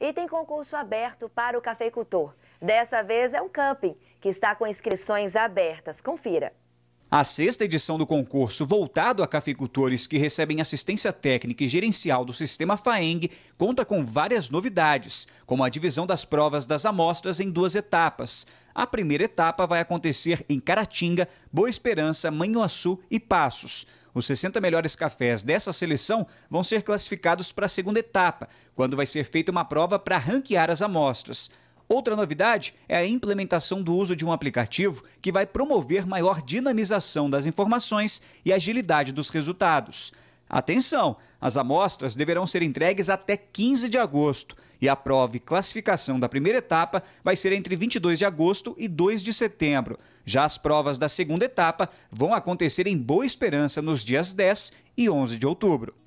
E tem concurso aberto para o cafeicultor. Dessa vez é um camping, que está com inscrições abertas. Confira. A sexta edição do concurso, voltado a cafeicultores que recebem assistência técnica e gerencial do sistema FAENG, conta com várias novidades, como a divisão das provas das amostras em duas etapas. A primeira etapa vai acontecer em Caratinga, Boa Esperança, Manhuaçu e Passos. Os 60 melhores cafés dessa seleção vão ser classificados para a segunda etapa, quando vai ser feita uma prova para ranquear as amostras. Outra novidade é a implementação do uso de um aplicativo que vai promover maior dinamização das informações e agilidade dos resultados. Atenção! As amostras deverão ser entregues até 15 de agosto e a prova e classificação da primeira etapa vai ser entre 22 de agosto e 2 de setembro. Já as provas da segunda etapa vão acontecer em Boa Esperança nos dias 10 e 11 de outubro.